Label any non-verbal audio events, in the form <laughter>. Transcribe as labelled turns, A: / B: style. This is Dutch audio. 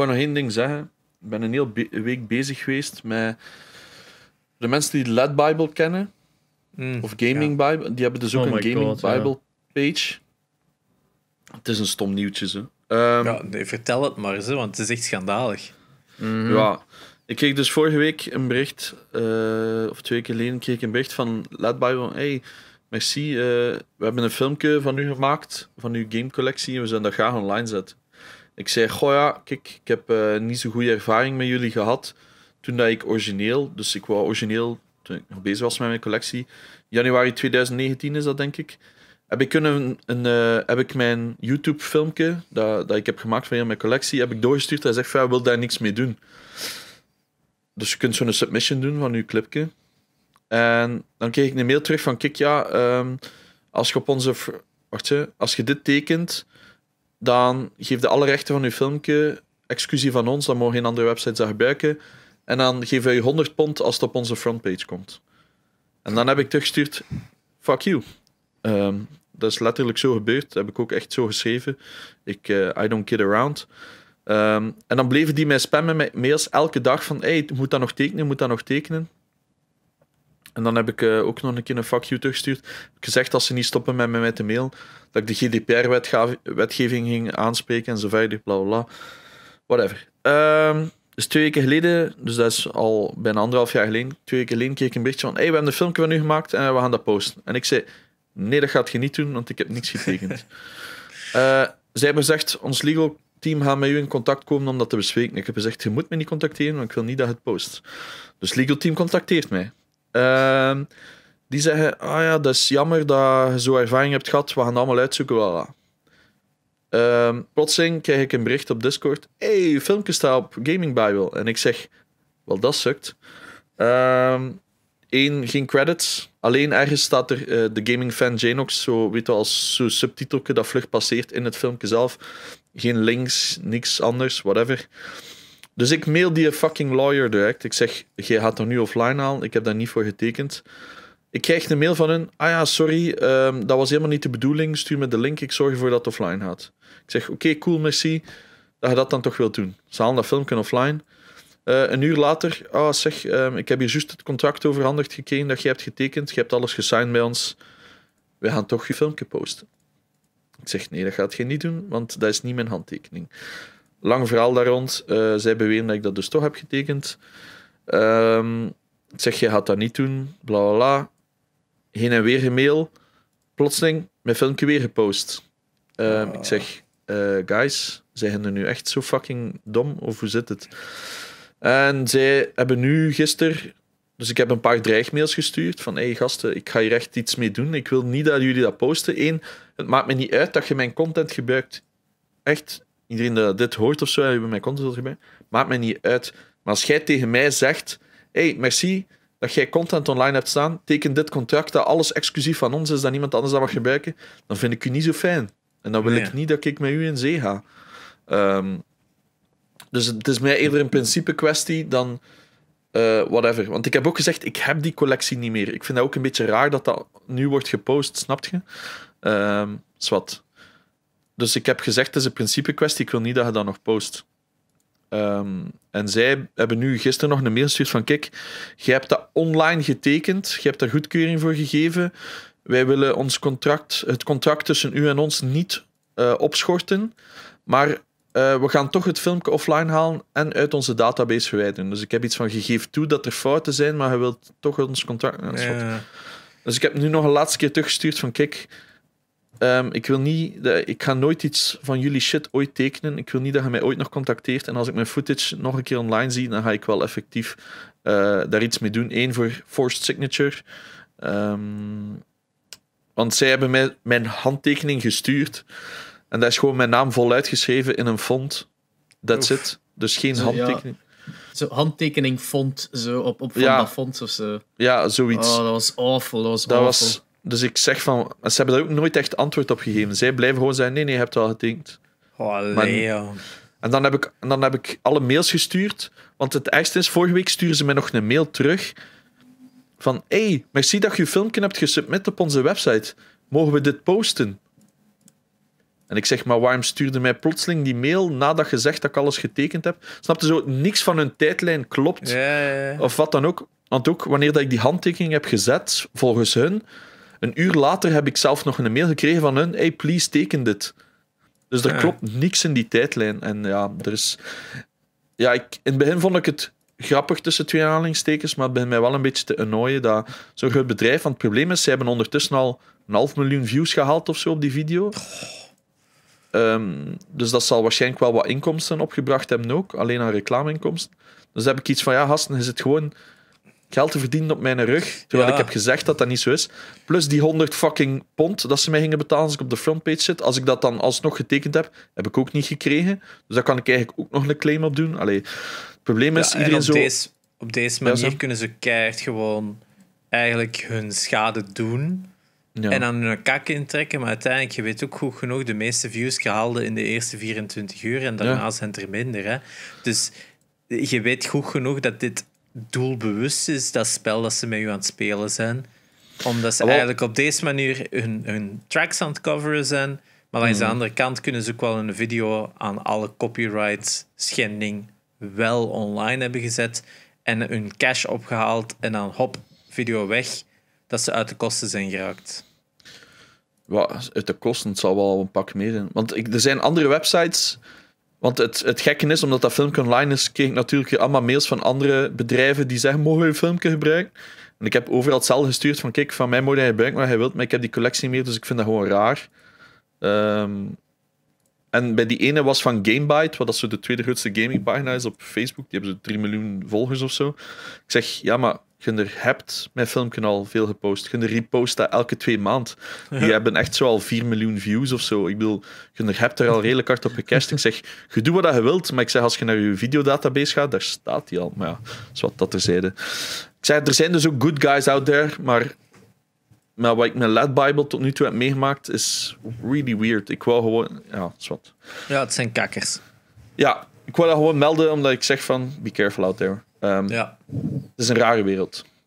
A: wou nog één ding zeggen. Ik ben een hele week bezig geweest met de mensen die de LED Bible kennen, mm, of Gaming Bible, die hebben dus ook oh een Gaming Bible page. Het is een stom nieuwtje, zo. Ehm, ja, nee, vertel het maar ze, want het is echt schandalig. Mhm. Ja, ik kreeg dus vorige week een bericht, eh, of twee weken geleden kreeg ik een bericht van LED Bible. Hey, merci, eh, we hebben een filmpje van u gemaakt, van uw gamecollectie, en we zijn dat graag online zetten. Ik zei, goh ja, kik, ik heb eh, niet zo'n goede ervaring met jullie gehad toen dat ik origineel, dus ik wou origineel, toen ik nog bezig was met mijn collectie, januari 2019 is dat denk ik, heb ik, kunnen een, eh, heb ik mijn YouTube-filmpje dat, dat ik heb gemaakt van heel mijn collectie, heb ik doorgestuurd. Hij zegt van, ja, wil daar niks mee doen. Dus je kunt zo'n submission doen van uw clipje. En dan kreeg ik een mail terug van, kik ja, ehm, als je op onze... Wacht, als je dit tekent, dan geef je alle rechten van je filmpje, exclusief van ons, dan mogen geen andere websites dat gebruiken. En dan geven wij je 100 pond als het op onze frontpage komt. En dan heb ik teruggestuurd, fuck you. Ehm, dat is letterlijk zo gebeurd, dat heb ik ook echt zo geschreven. Ik, eh, I don't kid around. Um, en dan bleven die mij spammen met mails elke dag van, hey, moet dat nog tekenen, moet dat nog tekenen. En dan heb ik eh, ook nog een keer een fuck you teruggestuurd. Heb gezegd als ze niet stoppen met mij te mail, dat ik de GDPR-wetgeving ging aanspreken en zo verder, bla bla Whatever. Ehm, dus twee weken geleden, dus dat is al bijna anderhalf jaar geleden, twee weken geleden keek ik een berichtje van: hey, we hebben een filmpje van u gemaakt en we gaan dat posten. En ik zei: nee, dat gaat je niet doen, want ik heb niks getekend. uh, <laughs> zij hebben gezegd: ons legal team gaat met u in contact komen om dat te bespreken. Ik heb gezegd: je moet me niet contacteren, want ik wil niet dat het post. Dus legal team contacteert mij. Ehm, die zeggen, ah ja, dat is jammer dat je zo ervaring hebt gehad, we gaan het allemaal uitzoeken, voilà. Ehm, plotseling krijg ik een bericht op Discord, hey, filmpje staat op Gaming Bible. En ik zeg, wel, dat sukt. Eén, ehm, geen credits. Alleen ergens staat er eh, de gaming fan Janox, zo, weet je, als zo'n subtitelke dat vlug passeert in het filmpje zelf. Geen links, niks anders, whatever. Dus ik mail die fucking lawyer direct. Ik zeg, jij gaat dat nu offline halen. Ik heb daar niet voor getekend. Ik krijg een mail van hun. Ah ja, sorry, ehm, dat was helemaal niet de bedoeling. Stuur me de link, ik zorg ervoor dat het offline gaat. Ik zeg, oké, cool, merci. Dat je dat dan toch wilt doen. Ze halen dat filmpje offline. Eh, een uur later, ah oh, zeg, um, ik heb hier juist het contract overhandigd gekregen dat je hebt getekend. Je hebt alles gesigned bij ons. We gaan toch je filmpje posten. Ik zeg, nee, dat gaat je niet doen, want dat is niet mijn handtekening lang verhaal daar rond. Eh, zij beweren dat ik dat dus toch heb getekend. ik ehm, zeg, je gaat dat niet doen, bla bla bla. Heen en weer gemail. Plotseling, mijn filmpje weer gepost. Ehm, ah. Ik zeg, uh, guys, zijn er nu echt zo fucking dom? Of hoe zit het? En zij hebben nu gisteren... Dus ik heb een paar dreigmails gestuurd van hey gasten, ik ga hier echt iets mee doen. Ik wil niet dat jullie dat posten. Eén, het maakt me niet uit dat je mijn content gebruikt. Echt, iedereen dat dit hoort of zo, hebben mijn content erbij, maakt mij niet uit. Maar als jij tegen mij zegt: hey, merci dat jij content online hebt staan, teken dit contract dat alles exclusief van ons is, dat niemand anders dat mag gebruiken, dan vind ik u niet zo fijn. En dan wil ik niet dat ik met u in zee ga. Ehm, dus het is mij eerder een principe kwestie dan eh, whatever. Want ik heb ook gezegd, ik heb die collectie niet meer. Ik vind dat ook een beetje raar dat dat nu wordt gepost, snap je? Um, dus ik heb gezegd, het is een principe kwestie, ik wil niet dat je dat nog post. Ehm, en zij hebben nu gisteren nog een mail gestuurd van, kijk, je hebt dat online getekend, je hebt daar goedkeuring voor gegeven. Wij willen ons contract, het contract tussen u en ons niet eh, opschorten, maar eh, we gaan toch het filmpje offline halen en uit onze database verwijderen. Dus ik heb iets van, gegeven toe dat er fouten zijn, maar je wilt toch ons contract... Dus ik heb nu nog een laatste keer teruggestuurd van, kijk, Ehm, ik, wil niet, ik ga nooit iets van jullie shit ooit tekenen. Ik wil niet dat je mij ooit nog contacteert. En als ik mijn footage nog een keer online zie, dan ga ik wel effectief eh, daar iets mee doen. Eén voor forced signature. Ehm, want zij hebben mij mijn handtekening gestuurd. En daar is gewoon mijn naam voluit geschreven in een font. That's it. Dus geen handtekening. Zo handtekening font, zo op, op van dat font of zo. Ja, zoiets. Oh, dat was awful. Dat was dat awful. Dus ik zeg van, ze hebben daar ook nooit echt antwoord op gegeven. Zij blijven gewoon zeggen: nee, nee, je hebt wel getekend. Oh, Leo. En dan heb, ik, dan heb ik alle mails gestuurd. Want het ergste is, vorige week sturen ze mij nog een mail terug. Van, hey, merci dat je filmpje hebt gesubmit op onze website. Mogen we dit posten? En ik zeg, maar waarom stuurde mij plotseling die mail nadat je zegt dat ik alles getekend heb? Snapte zo, niks van hun tijdlijn klopt. ja, ja. Of wat dan ook. Want ook wanneer dat ik die handtekening heb gezet, volgens hun, een uur later heb ik zelf nog een mail gekregen van hun: hey, please teken dit. Dus er ah. klopt niks in die tijdlijn. En ja, er is. Ja, ik, in het begin vond ik het grappig tussen twee aanhalingstekens, maar het begint mij wel een beetje te annoyen dat zo'n groot bedrijf. van het probleem is, ze hebben ondertussen al een half miljoen views gehaald of zo op die video. Ehm, dus dat zal waarschijnlijk wel wat inkomsten opgebracht hebben ook, alleen aan reclameinkomsten. Dus heb ik iets van, ja, gasten, is het gewoon geld te verdienen op mijn rug. Terwijl ik heb gezegd dat dat niet zo is. Plus die 100 fucking pond dat ze mij gingen betalen als ik op de frontpage zit. Als ik dat dan alsnog getekend heb, heb ik ook niet gekregen. Dus daar kan ik eigenlijk ook nog een claim op doen. Allee, het probleem is, iedereen op zo... Deze, op deze manier kunnen ze keihard gewoon eigenlijk hun schade doen. En dan hun kak intrekken. Maar uiteindelijk, je weet ook goed genoeg, de meeste views gehaalde in de eerste 24 uur. En daarna zijn het er minder. Hè? Dus je weet goed genoeg dat dit doelbewust is, dat spel dat ze met u aan het spelen zijn. Omdat ze eigenlijk op deze manier hun, hun tracks aan het coveren zijn. Maar aan de mhm. andere kant kunnen ze ook wel een video aan alle copyright schending wel online hebben gezet. En hun cash opgehaald en dan hop, video weg. Dat ze uit de kosten zijn geraakt. Wat, uit de kosten, het zal wel een pak meer zijn. Want ik, er zijn andere websites want het, het gekke is, omdat dat filmpje online is, kreeg ik natuurlijk allemaal mails van andere bedrijven die zeggen, mogen we je filmpje gebruiken? En ik heb overal hetzelfde gestuurd van, kijk, van mij mogen hij gebruiken wat hij wilt, maar ik heb die collectie meer, dus ik vind dat gewoon raar. Ehm, en bij die ene was van Gamebyte, wat dat zo de tweede grootste gamingpagina is op Facebook. Die hebben ze 3 miljoen volgers of zo. Ik zeg, ja, maar Gunder hebt mijn filmkanaal al veel gepost. Je repost dat elke twee maand. <laughs> Die hebben echt zo al 4 miljoen views of zo. Ik bedoel, Gunder hebt er al redelijk hard op gecast. Ik zeg, je doet wat je wilt, maar ik zeg, als je naar je videodatabase gaat, daar staat die al. Maar ja, dat is wat dat terzijde. Ik zeg, er zijn dus ook good guys out there, maar, maar wat ik met Led Bible tot nu toe heb meegemaakt, is really weird. Ik wou gewoon... Ja, is wat. Ja, het zijn kakkers. Ja, ik wou dat gewoon melden, omdat ik zeg van, be careful out there. Ehm, ja is een rare wereld.